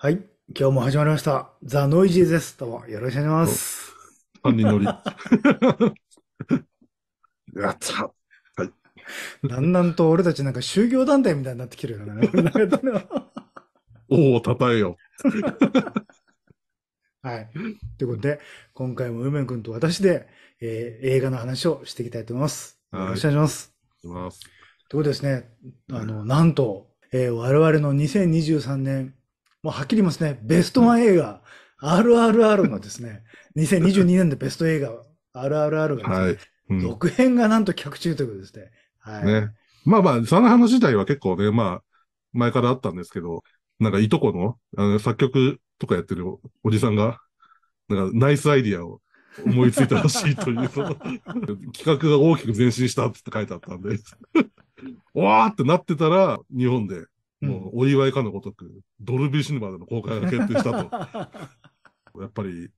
はい。今日も始まりました。ザ・ノイジーです。どうもよろしくお願いします。犯人乗り。やった。はい。だんだんと俺たちなんか就業団体みたいになってきてるよね。おお、たたえよ。はい。ということで、今回も梅くんと私で、えー、映画の話をしていきたいと思います。よろしくお願いします。はい、ということですね、あの、なんと、えー、我々の2023年はっきり言いますね、ベストワン映画、RRR のですね、2022年のベスト映画、RRR がですね、はいうん、続編がなんと客中ということですね。はい。ね。まあまあ、その話自体は結構ね、まあ、前からあったんですけど、なんかいとこの、あの、作曲とかやってるおじさんが、なんかナイスアイディアを思いついたらしいという、企画が大きく前進したって書いてあったんでわ ーってなってたら、日本でもうお祝いかのごとく、ドルビーシネマでの公開が決定したと。やっぱり、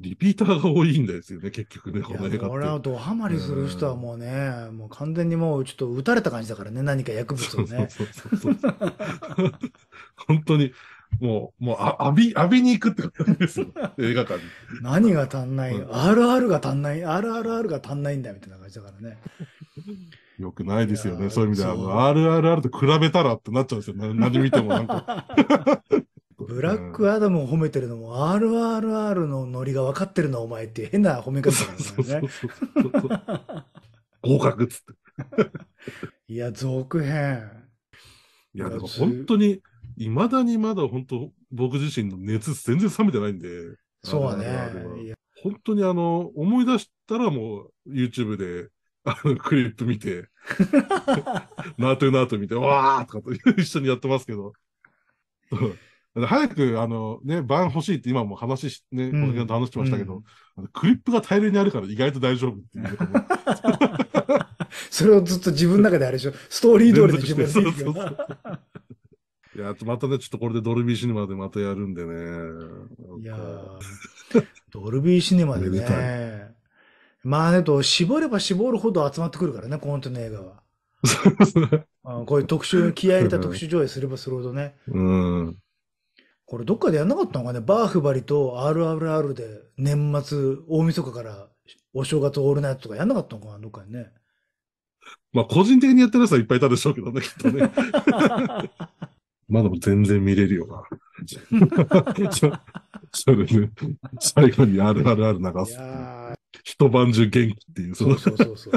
リピーターが多いんですよね、結局ね、この映画って。俺はドハマりする人はもうね、うん、もう完全にもうちょっと打たれた感じだからね、何か薬物をね。そうそうそうそう 本当に、もう、もう、あ、浴び、浴びに行くって感じですよ。映画館に。何が足んない、うん、RR が足んない、RRR が足んないんだ、みたいな感じだからね。よくないですよね。そういう意味では、RRR と比べたらってなっちゃうんですよ。何見てもなんか。ブラックアダムを褒めてるのも、RRR のノリが分かってるな、お前って変な褒め方なんですよね。合格っつって。いや、続編。いや、でも本当に、いまだにまだ本当、僕自身の熱全然冷めてないんで。そうね。本当にあの、思い出したらもう YouTube であの、クリップ見て、ナートゥナート見て、わーとかと一緒にやってますけど。早く、あの、ね、版欲しいって今も話し、ね、この辺で話してましたけど、うん、クリップが大量にあるから意外と大丈夫っていう。それをずっと自分の中であれでしょ、ストーリー通りで自分で。そうそうそういや、またね、ちょっとこれでドルビーシネマでまたやるんでね。いやドルビーシネマでね。まあ、えっと、絞れば絞るほど集まってくるからね、本当の映画は。うこういう特殊、気合入れた特殊上映すればするほどね。うん。これどっかでやんなかったのかね、バーフバリと RRR で年末、大晦日からお正月オールナイトとかやんなかったのかな、どっかにね。まあ、個人的にやってる人はいっぱいいたでしょうけどね、きっとね。まだも全然見れるよな。そうでね。最後に RRR 流す。一晩中元気っていう。そうそうそうそう。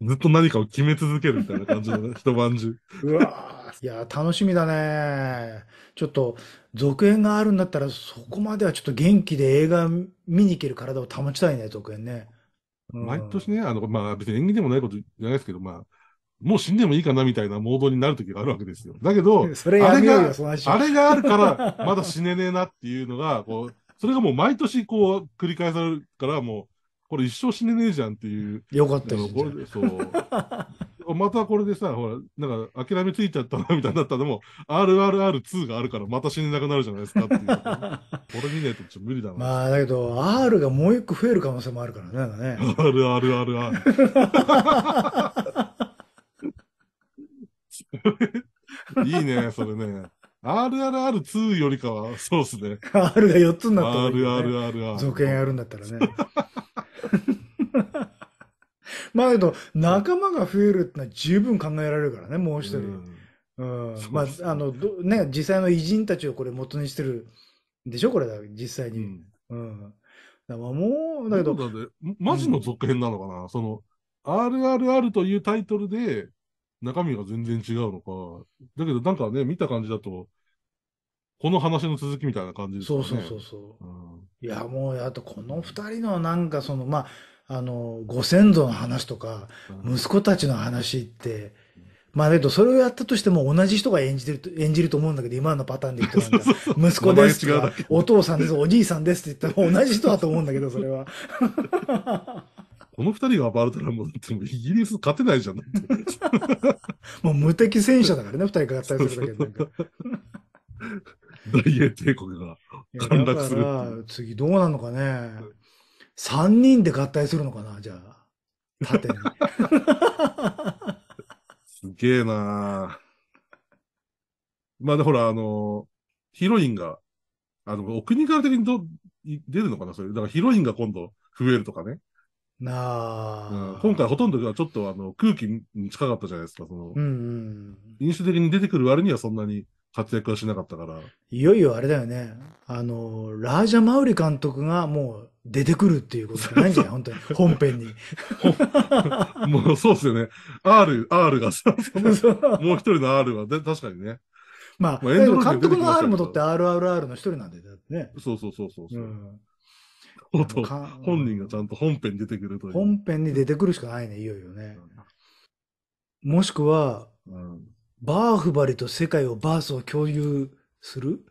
ずっと何かを決め続けるみたいな感じの、ね、一晩中。うわいや、楽しみだね。ちょっと、続編があるんだったら、そこまではちょっと元気で映画見に行ける体を保ちたいね、続編ね。毎年ね、うん、あの、まあ別に演技でもないことじゃないですけど、まあ、もう死んでもいいかなみたいなモードになる時があるわけですよ。だけど、あれが、あれがあるから、まだ死ねねえなっていうのが、こう、それがもう毎年こう繰り返されるから、もう、これ一生死ねねえじゃんっていう。よかったよ。これそう。またこれでさ、ほら、なんか諦めついちゃったなみたいになったのも RRR2 があるからまた死ねなくなるじゃないですかっていう。これ見ないとちょっと無理だな。まあだけど、R がもう一個増える可能性もあるからね。ね RRRR。いいね、それね。RRR2 よりかは、そうですね。R が4つになったら、ね。r r r 続編やるんだったらね。まあけど、仲間が増えるってのは十分考えられるからね、もう一人。うん。うん、まあ、あの、ね、実際の偉人たちをこれ元にしてるでしょ、これだ、実際に。うん。うん、だもう、だけど。マジの続編なのかな、うん、その、RRR というタイトルで、中身が全然違うのか。だけどなんかね、見た感じだと、この話の続きみたいな感じですね。そうそうそうそう。ん、いや、もう、あとこの二人のなんかその、まあ、あの、ご先祖の話とか、息子たちの話って、まあ、だけど、それをやったとしても同じ人が演じる、演じると思うんだけど、今のパターンで言ったら、息子ですとか、お父さんです、おじいさんですって言ったら同じ人だと思うんだけど、それは。この二人が暴れたらもう、イギリス勝てないじゃん。もう無敵戦車だからね、二人が合体するだけで。大英帝国が陥落する。次どうなのかね。3人で合体するのかな、じゃあ。縦に。すげえなまあ、で、ほら、あの、ヒロインが、あの、お国から的にど出るのかな、それ。だからヒロインが今度増えるとかね。なあ、うん、今回ほとんどがちょっとあの空気に近かったじゃないですか、その、うんうん、飲酒的に出てくる割にはそんなに活躍はしなかったから。いよいよあれだよね、あの、ラージャ・マウリ監督がもう出てくるっていうことじゃないんじゃない本当に、本編に。もうそうっすよね。R、R がさ、もう一人の R は、で確かにね。まあ、まあ、監督の R もとって RRR の一人なんで、だってね。そうそうそうそうそう、うん本人がちゃんと本編に出てくるという。本編に出てくるしかないね、いよいよね。もしくは、うん、バーフバリと世界をバースを共有する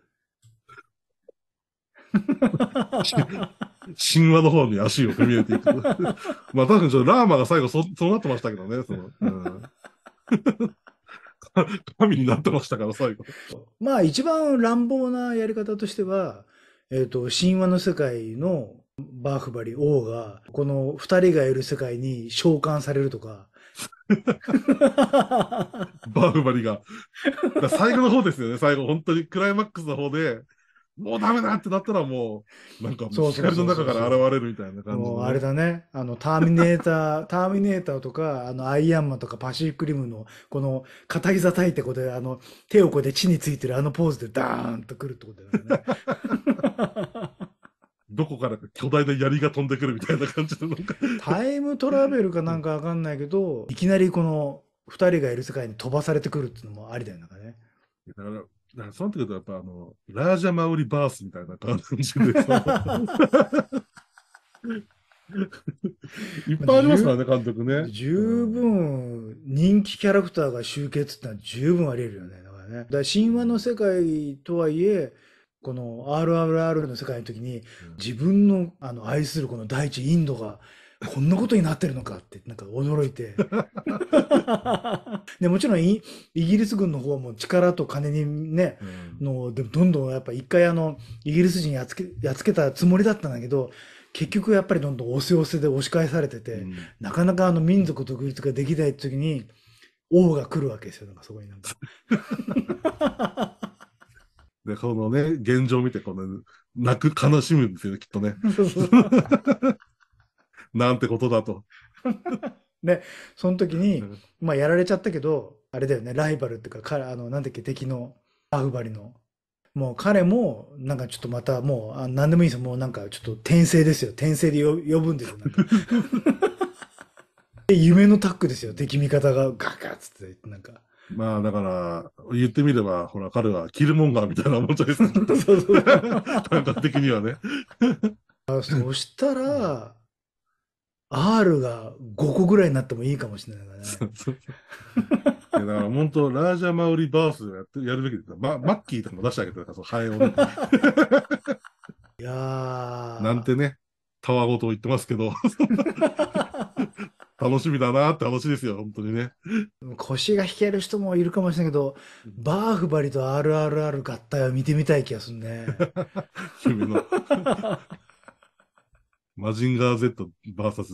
神話の方に足を踏み入れていく。まあ確かにラーマが最後そそうなってましたけどね、その。うん 神になってましたから、最後。まあ、一番乱暴なやり方としては、えっ、ー、と、神話の世界のバーフバリ王が、この二人がいる世界に召喚されるとか。バーフバリが。最後の方ですよね、最後。本当にクライマックスの方で、もうダメだってなったらもう、なんかもう光の中から現れるみたいな感じ、ね。もうあれだね。あの、ターミネーター、ターミネーターとか、あの、アイアンマンとかパシフィックリムの、この、片膝叩いてこで、あの、手をこうで地についてるあのポーズでダーンとくるってことだよね。どこからか巨大な槍が飛んでくるみたいな感じのか。タイムトラベルかなんかわかんないけど、いきなりこの2人がいる世界に飛ばされてくるっていうのもありだよ、ね。だから、だからその時とやっぱあの、ラージャマオリバースみたいな感じで いっぱいありますからね、監督ね。十分、人気キャラクターが集結ってのは十分あり得るよね。だからね。だ神話の世界とはいえ、この RRR の世界の時に、自分のあの愛するこの大地インドがこんなことになってるのかって、なんか驚いて。でもちろんイ、イギリス軍の方も力と金にね、うん、の、でもどんどんやっぱ一回あの、イギリス人やっつけ、やっつけたつもりだったんだけど、結局やっぱりどんどん押せ押せで押し返されてて、うん、なかなかあの民族独立ができない時に、王が来るわけですよ、なんかそこになんか。で、このね、現状を見て、この、泣く、悲しむんですよね、きっとね。なんてことだと。ね、その時に、まあやられちゃったけど、あれだよね、ライバルっていうか、彼、あの、なんだっけ、敵の、アフバリの。もう彼も、なんかちょっとまた、もう、あなんでもいいですよ。もうなんかちょっと転生ですよ。転生で呼ぶんですよ。で夢のタッグですよ。敵味方がガガッつって、なんか。まあだから、言ってみれば、ほら、彼はキルモンガーみたいなもっちゃいですそう そうそう。感覚的にはね。あそしたら、R が5個ぐらいになってもいいかもしれないからね。そうそうそう。いやだから本当、ラージャマウリバースやってやるべきった、ま、マッキーとかも出してあげてたから、そのハエをね。いやー。なんてね、たわごと言ってますけど。楽しみだなって話ですよ、本当にね。腰が引ける人もいるかもしれないけど、バーフバリと RRR 合体を見てみたい気がするね。味 のマジンガー Z バーサス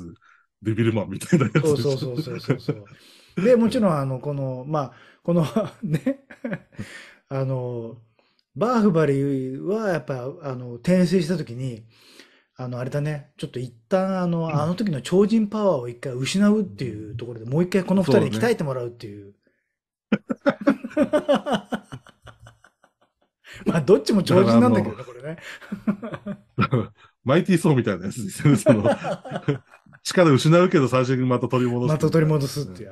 デビルマンみたいなやつそうそうそうそうそうで、もちろん、あの、この、まあ、この ね、あの、バーフバリーは、やっぱ、あの、転生したときに、あの、あれだね、ちょっと一旦、あの、あの時の超人パワーを一回失うっていうところで、もう一回この二人に鍛えてもらうっていう。うね、まあ、どっちも超人なんだけどね、これね。マイティーソーみたいなやつですよね。その力失うけど最初にまた取り戻す。また取り戻すっていう。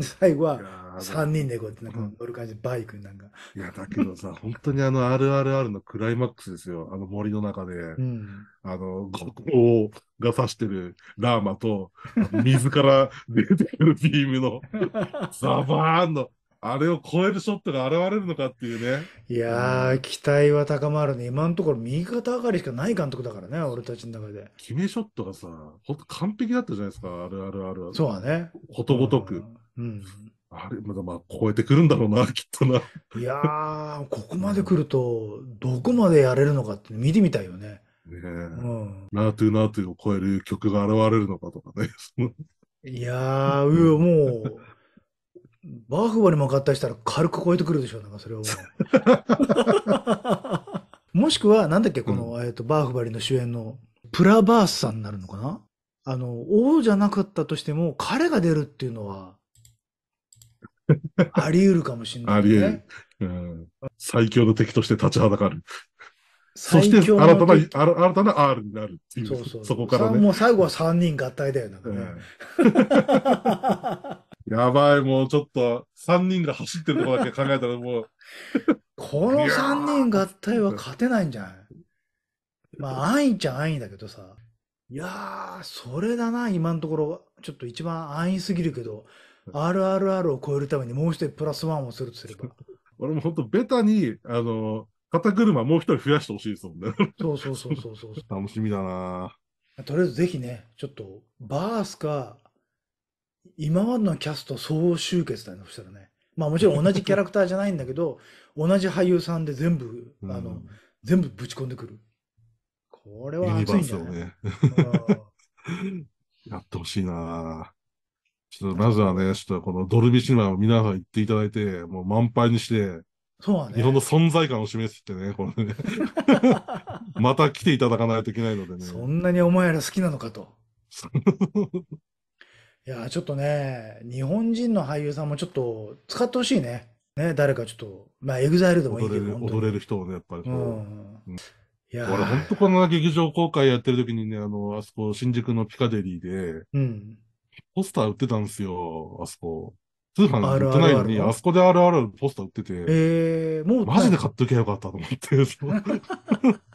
最後は3人でこうやってなんか乗る感じでバイクになんか。いや、だけどさ、本当にあの RRR のクライマックスですよ。あの森の中で、うん、あの、ゴーが指してるラーマと、水から出てくるビームの、ザバーンの、あれを超えるショットが現れるのかっていうね。いやー、うん、期待は高まるね。今のところ右肩上がりしかない監督だからね、俺たちの中で。決めショットがさ、ほんと完璧だったじゃないですか、あるあるある。そうはね。ことごとく。うん。あれ、まだまあ、超えてくるんだろうな、きっとな。いやー、ここまで来ると、どこまでやれるのかって見てみたいよね。ねえ。うん。ナートゥーナートゥーを超える曲が現れるのかとかね。いやー、うん、もう、バーフバリも合体したら軽く超えてくるでしょう、なんかそれはもう。もしくは、なんだっけ、この、うん、えっと、バーフバリの主演の、プラバースさんになるのかなあの、王じゃなかったとしても、彼が出るっていうのは、あり得るかもしれない、ね、あり得る、うん。最強の敵として立ちはだかる。そして新たな、新たな R になるっていう。そうそうそこからね。もう最後は3人合体だよ、なんかね。やばい、もうちょっと、3人が走ってるとこだけ考えたらもう。この3人合体は勝てないんじゃないまあ、安易っちゃ安易だけどさ。いやー、それだな、今のところ。ちょっと一番安易すぎるけど、RRR を超えるためにもう一人プラスワンをするとすれば。俺も本当ベタに、あの、肩車もう一人増やしてほしいですもんね。そうそうそうそうそう。楽しみだなとりあえずぜひね、ちょっと、バースか、今までのキャスト総集結だよそしたらね。まあもちろん同じキャラクターじゃないんだけど、同じ俳優さんで全部、あの、うん、全部ぶち込んでくる。これは熱いんじゃない、ね、やってほしいなちょっとまずはね、ちょっとこのドルビシマを皆さん行っていただいて、もう満杯にして、そうね。日本の存在感を示すってね、これね。また来ていただかないといけないのでね。そんなにお前ら好きなのかと。いやちょっとね、日本人の俳優さんもちょっと使ってほしいね。ね、誰かちょっと、まあ、エグザイルでもいいけど、る、踊れる人をね、やっぱりこう。うん。いや俺、ほんとこの劇場公開やってる時にね、あの、あそこ、新宿のピカデリーで、うん。ポスター売ってたんですよ、あそこ。通販売ってないのに、あるあるあるあそこであるあるポスター売ってて、えー、もう、マジで買っときゃよかったと思って、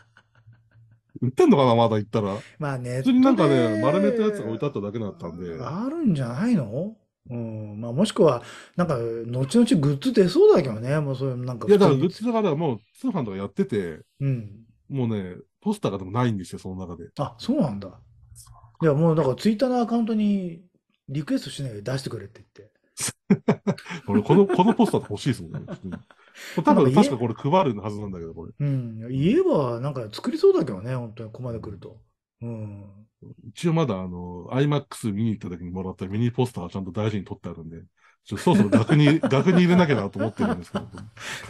売ってんのかな、まだ言ったら。まあね。普通になんかね、丸めたやつが置いてあっただけだったんで。あるんじゃないのうん。まあもしくは、なんか、後々グッズ出そうだけどね、もうそういう、なんか。いや、だからグッズだからもう通販とかやってて、うん。もうね、ポスターがでもないんですよ、その中で。あ、そうなんだ。いや、もうだからツイッターのアカウントにリクエストしないで出してくれって言って。俺、この、このポスター欲しいですもんね。多分確かこれ配るはずなんだけど、これ。うん。言えば、なんか作りそうだけどね、本当にここまで来ると。うん。一応まだ、あの、IMAX 見に行った時にもらったミニポスターはちゃんと大事に撮ってあるんで、ちょそろそろ額に、額に入れなきゃなと思ってるんですけ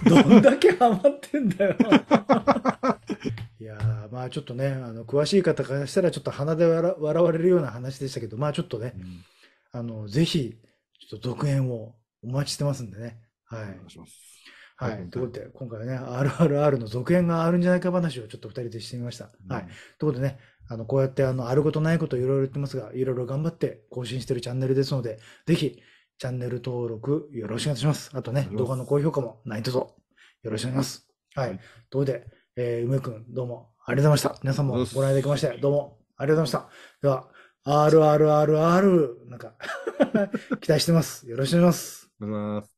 ど。どんだけハマってんだよ。いやー、まあちょっとね、あの、詳しい方からしたらちょっと鼻で笑われるような話でしたけど、まあちょっとね、うん、あの、ぜひ、ちょっと続編をお待ちしてますんでね。はい。お願いします。はい。ということで、今回はね、RRR の続編があるんじゃないか話をちょっと二人でしてみました。うん、はい。ということでね、あの、こうやって、あの、あることないこといろいろ言ってますが、いろいろ頑張って更新してるチャンネルですので、ぜひ、チャンネル登録よろしくお願いします。あとね、動画の高評価も何卒よろしくお願いします。はい。ということで、えー、梅くん、どうもありがとうございました。皆さんもご覧いただきまして、どうもありがとうございました。では、RRRR、なんか 期待してます。よろしくお願いします。お願いします。